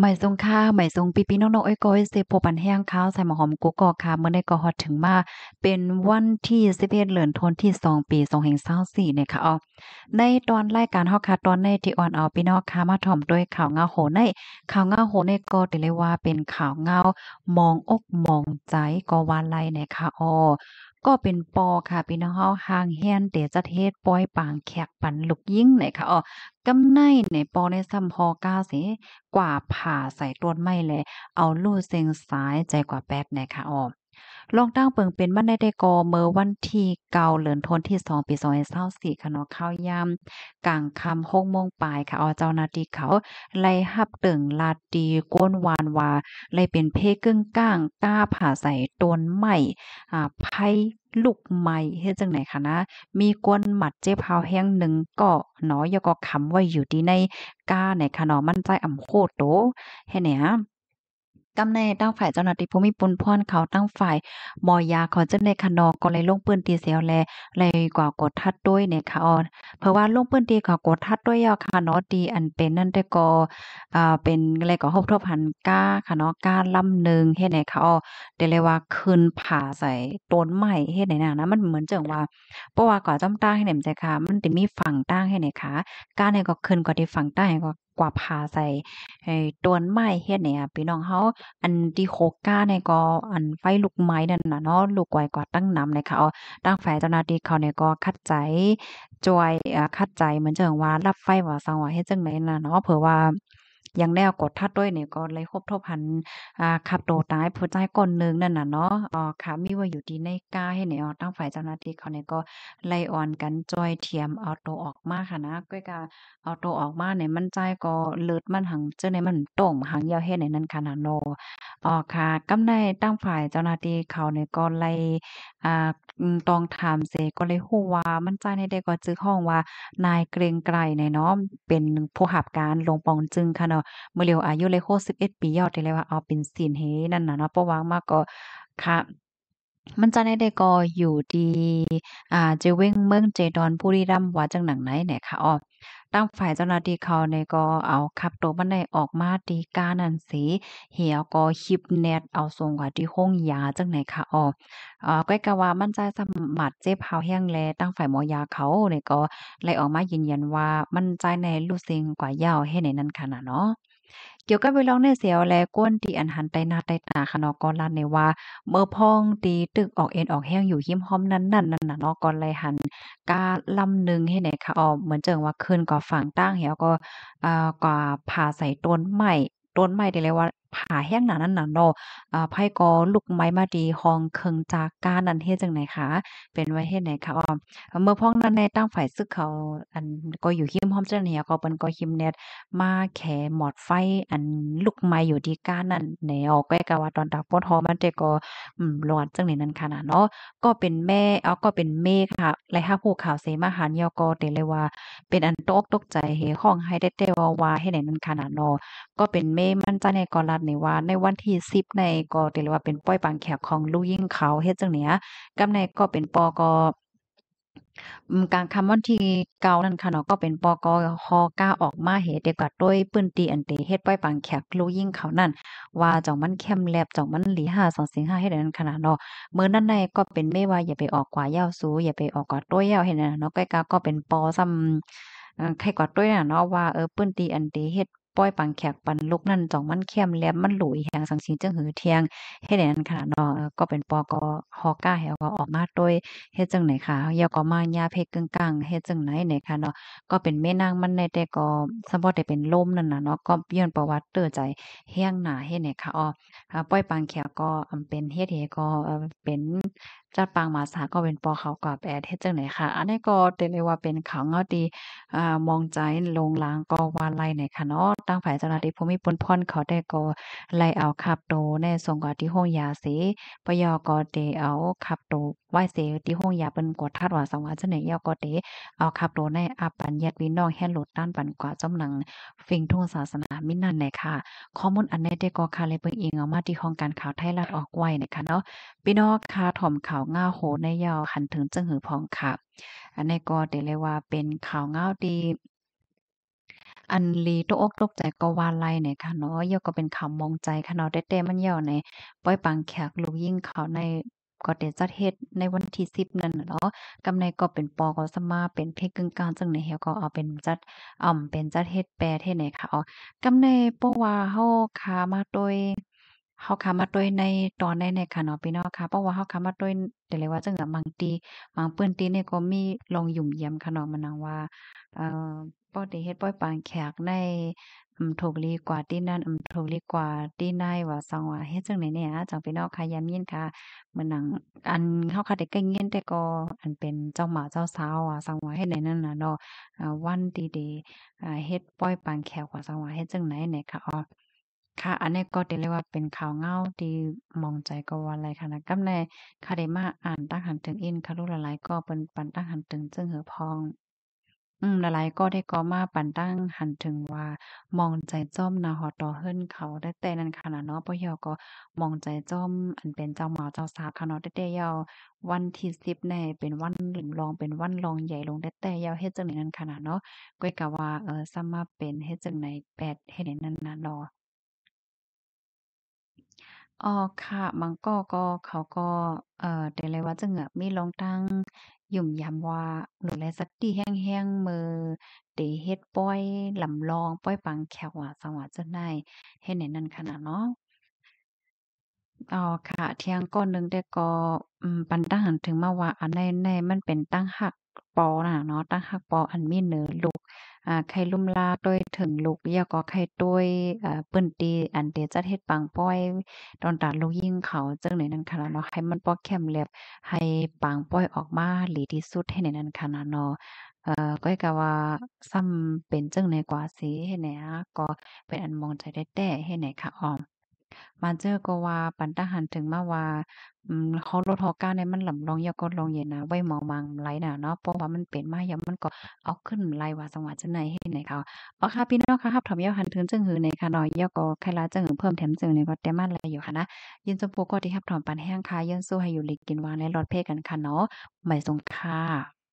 หม่ทรงค่าหม่ทรงปีปีน้องๆอ้ยก้อยเซโปปันแห้งข้าวใส่หมอหอมกุกอค่ะเมื่อในก็ฮอตถึงมาเป็นวันที่สิบเอ็ดเหลือนทนที่สองปีสองแห่งเศร้าสี่เนี่ยค่ะอ๋อในตอนรายการฮอค่ะตอนในที่อ่อนเอาพี่น้องค่ะมาถ่อมด้วยข่าวเงาโหในข่าวเงาโหในก็ตืเลยว่าเป็นข่าวเงามองอกมองใจก็วาาไรเนี่ยค่ะอ๋อก็เป็นปอค่ะพี่น้องเฮาห่างแฮนเตจัดเฮ็ดปอยปางแขกปันลูกยิงไหนค่ะอ๋อกำไนในปอในซ้ำพอก้าเสกว่าผ่าใส่ต้นไม้แลเอาลู่เซงสายใจกว่าแป๊ดไหนค่ะอ๋อลองตั้งเปิงเป็นบ้านได้ได้กอเมื่อวันที่เก่าเหลือนทนที่สองปีสองเศร้าสี่ค่ะเนาข้าวยำกลางคำหงมงปลายค่ะเอาเจ้านาทีเขาไล่หับตึงลาดีก้นวานวาไล่เป็นเพกึ่งก้างก้าผ่าใส่ต้นใหม่อ่าไพลูกไม้เฮ็ดจังไหนคะนะมีกวนหมัดเจ้าเฮวแห้งหนึ่งก็หนอยก็คำไว้อยู่ที่ในก้าไหนคะนาะมันใจอ่ำโคตโตเฮ้เนี่ยกำในตั้งฝ่ายเจ้าหน้าที่ภูมิปุนพ่อนเขาตั้งฝ่ายมอยาเขาจาในคนอก็เลยลงปืนตีเสียวแลเลยกว่ากดทัดด้วยเนี่ยค่ะออนเพราะว่าลงปืนตีขากดทัดด้วยยอค่นอตีอันเป็นนั่นได้ก็อ่าเป็นอะไรก็หรบทบหันก้าคานอก้าลำหนึ่งเฮ็ดไหนค่ะออเดี๋ยวเลยว่าคืนผ่าใส่ต้นใหม่เฮ็ดไหนนะนะมันเหมือนจังว่าเพราะว่าก่อจ้ำตั้งให้เหน่มใจค่ะมันจะมีฝั่งตั้งให้ไหนค่ะก้าในก็คืนก็ที่ฝั่งตั้งให้ก็กว่าพาใส่ไอ้ต้นไม้เฮ็ดเนี่ยพี่น้องเฮาอันที่โคก้าเนี่ยก็อันไฟลูกไม้นั่นน่ะเนาะ ลูกไว้กว่าตั้งนำเนยค่ะเอาตั้งแฝ่เจ้าหน้าที่เขาเนี่ยก็คัดใจจอยคัดใจ เหมือนเจิงว่ารับไฟว่าสังว่าเฮ็ดจังได๋น่ะเนาะ เผื่อว่าอย่างแนวกดทัดด้วยเนี่ยก็เลยครบทบหันอ่าขับโตตายผู้ใจก่อนนึงนั่นน่ะเนาะอ๋อค่ะมีว่าอยู่ดีในกาให้เนี่ยอ๋อตั้งฝ่ายเจ้าหน้าที่เขาเนี่ยก็ไล่ออนกันจอยเทียมเอาโตออกมาค่ะนะก็กาเอาโตออกมาเนี่ยมันใจก็เลิศมันหังเจ้าในมันโต่งหังยาวเฮ็ดในนั้นค่ะนะโนอ๋อค่ะกำได้ตั้งฝ่ายเจ้าหน้าที่เขาเนี่ยก็ไล่อ่าอืต้องถามเสก็เลยรู้ว่ามันจ่ายในเดก็จึก้อ้ว่า นายเกรงไกรใน่ยเนาะเป็นผู้หับการลงปองจึงค่ะเนาะเมื่อเรลียวอายุเลยโค1ดปียอดได้เลยว่า เอาเป็นสินเฮนั่นน่ะเนาะเพราะว่ามาก็ค่ะมันจะในได้ก็อยู่ดี อ่าเจเว่งเมืองเจดอนบุรีรัมย์ว่าจังหนังไหนเนี่ยค่ะอ๋อตั้งฝ่ายเจ้าหน้าที่เขาในก็เอาขับตัวมันในออกมาตีกานันสี เหี่ยวก็คิบเน็ตเอาส่งกว่าที่ห้องยาจังไหนค่ะอ๋ออ่าก้อยกะว่ามันจะสมัดเจ็บเฮาแห้งแลตั้งฝ่ายหมอยาเขาในก็เลยออกมายืนยันว่ามันใจในลูกสซิงกว่ายาวให้ในนั้นค่ะนะเนาะเกี่ยวกับเวลองในเสียวแลก้นตีอันหันไตหน้าไตตาค่ะนอกรลันในว่า เมื่อพ้องตีตึกออกเอ็นออกแห้งอยู่ยิ้มห้อมนั้นนั่นนั่นน่ะนอกรไลหันกาลำหนึ่งให้ไหนค่ะออกเหมือนเจิงว่าคืนก่อฝังตั้งเหี่ยวก็อ่ากว่าผ่าใส่ต้นใหม่ต้นใหม่ได้เลยว่าผ่าแห้งหนานั่นหนาเนาะอ่าไพ่กอลูกไม้มาดีห้อง เคิงจากกานันเฮ็ดจังไหนคะ เป็นไว้เฮ็ดไหนคะอ้อมเมื่อพ้องนั้นในตั้งฝ่ายซึกเขา อัน ก็อยู่หิมห้อมเจังเนี่ยก็เปิ้นก็หิมเนตมาแขหมอดไฟ อันลูกไม้อยู่ที่กานนั่นแนวก็กะว่าตอนตักปอดหอมันแต่ก็อืมหลอดจังไหนนั่นค่ะเนาะ ก็เป็นแม่เอาก็เป็นเมฆค่ะ และถ้าผู้ข่าวเสมาหานยอกเตเลยว่า เป็นอันตกตกใจเฮห้องให้ได้แต่ว่าว่าให้ไหนนั่นขนาเนะก็เป็นเมมันจะในกอลัดในว่าในวันที่สิบในก็เรียกว่าเป็นป้อยปางแขกของลูกยิ่งเขาเฮ็ดจังเนี้ยกำในก็เป็นปอกอกลางคำวันที่เก้านั่นค่ะเนาะก็เป็นปอกฮอก้าออกมาเหตุเดยกกับด้วยปืนตีอันเตเฮ็ดป้อยปังแขกลูยิ่งเขานั่น ว่าจ่องมันเข้มแลบจ่องมันหลีห้าสองสิงห้าให้นั้นขนาดเนาะเมื่อนั่นในก็เป็นไม่ว่าอย่าไปออกกว่าเย้าสูอย่าไปออกกว่าด้วยเย้าเห็นนะเนาะใกล้กาก็เป็นปอซ้ำใครกว่าด้วยะเนาะว่าเออปืนตีอันเตเฮ็ดป้อยปังแขกปันลุกนั่นจองมันเข้มแหลมมันหลุยแหงสังสิงจังหือเทียงเฮ็ดนั้นค่ะเนาะก็เป็นปอกอฮอก้าแหวก็ออกมาโดยเฮ็ดจังไหนค่ะยาก็มาญาเพกกึ่งกลางเฮ็ดจังไหนไหนค่ะเนาะก็เป็นแม่นางมันในแต่ก็สมบ่ได้เป็นลมนั่นน่ะเนาะก็ย้อนประวัติเตื้อใจแห้งหนาเฮ็ดไหนค่ะอ๋อป้อยปังแขกก็เป็นเฮ็ดเฮก็เป็นจะปางมาสาก็เป็นปอเขากว่าแปดเฮ็ดจังไหนค่ะ อันนี้ก็เต็มเลยว่าเป็นข่าวเงาดี อ่า มองใจลงลางก็วาาไล่ไหนค่ะเนาะ ตั้งฝ่ายเจ้าหน้าที่ภูมิปนพ่อนเขาได้ก็ไล่เอาขับโตในส่งกว่าที่ห้องยาเสปยอกอเตเอาขับโตไหวเสที่ห้องยาเป็นกดทัดว่าสังวาจังไหนยอกอเตเอาขับโตในอาปันยัดวินนอกแห่งหลุดด้านปันกว่าจำมหนังฟิงทุ่งศาสนามินันไหนค่ะ ข้อมูลอันนี้ได้ก็คาเลเปิงเองเอามาที่ห้องการข่าวไทยรัฐออกไว้นะคะเนาะพี่น้องคาถ่อมข่าวเงาโหในยาวหันถึงจึงหือพองค่ะ อันนี้ก็เดี๋ยวเลยว่า เป็นข่าวเงาดี อันลี ตกอกตกใจก็วานไล่เนี่ยค่ะ เนาะเยาก็เป็นข่าวมองใจค่ะเนาะเดดเๆมันยาวใน ป้อยปังแขกลูกยิ่งเขาในก็เดจัดเฮ็ดในวันที่สิบนั่นเนาะกำในก็เป็นปอก็สมาเป็นเพกกึ่งกลางจังในเฮียก็เอาเป็นจัดอ่อมเป็นจัดเฮ็ดแปรเท่ไหนค่ะอ๋อกำในปพาว่าเฮาคามาโดยเราคามาต้วยในตอนในในค่ะเนาะพี่น้องค่ะ เพราะว่าเราคามาต้วยแต่เลยว่าจังหวะบางทีบางเปื้นตีเนี่ยก็มีลองหยุ่มเยี่ยมค่ะเนาะมันนางว่า เอ่อ ป้อไดเฮ็ดป้อยปางแขกในอืมถูกลีกว่าตีนั่นอืมถูกลีกว่าตี่านว่าซองว่าเฮ็ดจังไหนเนี่ยจังพี่น้องค่ะยามยินค่ะมันนังอันเฮาคาะได้ใกล้เงินแต่ก็อันเป็นเจ้าหมาเจ้าสาวอ่ะสังว่าเฮ็ดไหนนั่นน่ะเนาะอ่าวันดีดอ่าเฮ็ดป้อยปางแขกว่าสังว่าเฮ็ดจังไหนเนี่ยค่ะอ๋อค่ะอันนี้ก็เรียกว่าเป็นข่าวเงาที่มองใจก็ว่าอะไรค่ะนะกำในคาเดมาอ่านตั้งหันถึงอินคารุละลายก็เป็นปันตั้งหันถึงซึ่งเหอพอง อืมละลายก็ได้ก็มาปันตั้งหันถึงว่า มองใจจ้อมนาหอต่อเฮิรนเขาได้แต่นั้นขนานะเนาะปยอก็มองใจจ้อม อันเป็นเจ้าหมาเจ้าสาวค่ะเนาะได้แต่ยาววันที่สิบในเป็นวันหลิมลองเป็นวันลองใหญ่ลงได้แต่ยาวเฮ็ดจังไหนนั้นขนาดเนาะก้อยกะว่าเออซ้ำมาเป็นเฮ็ดจังไหนแปดเฮ็ดไหนนั้นนานรออ๋อค่ะมังก็ก็เขาก็เอ่อแต대화증อะมีลองตั้งยุ่มยามว่าหรือแลสักตีแห้งๆมือเตเฮ็ดป้อยลำลองป้อยปังแข่วสวจังดวะเจ้าใเฮ็ดไหนนั้นขนาดเนาะอ๋อค่ะเที่ยงก้อนหนึ่งได้ก็อืมปันตั้งหันถึงมาว่าอันในในมันเป็นตั้งหักปอนะเนาะ ตั้งหักปออันมีเนือลูก อ่าไข่ลุ่มลาด้วยถึงลูกยาก็ไข่ด้วยอ่าปื้นตี อันเดจัดเฮ็ดปังป้อย ตอนตัดลูกยิ่งเขาจังไหน นั่นค่ะเนาะให้มันปอกแคมเล็บให้ปังป้อยออกมาหลีที่สุดให้ในนั้นค่ะเนาะเอ่อก้อยกะว่า ซ้ำเป็นจังไหนกว่าสิให้ไหนก็เป็นอันมองใจได้แต่ให้ไหนค่ะออมมาเจอก็ว่าปันตาหันถึงมาว่าอืมเขาลดหอก้าในมันหล่ำลองยากดลองเย็นนะไว้หมอมังไหลน่ะเนาะเพราะว่ามันเป็นมาอย่ามันก็เอาขึ้นไรว่าสังหวะจังไหนให้ไหนเขาเอาค่ะพี่น้องค่ะครับถมยาหันถึงจึงหือในค่ะนอยยากดใครละจึงหือเพิ่มแถมจึงในก็แต้มันไรลอยู่ค่ะนะยินสมพูก็ที่ครับถมปันแห้งค่ะยินสู้ให้อยู่ลิกกินวางและรอดเพศกันค่ะเนาะไม่สงค่ะ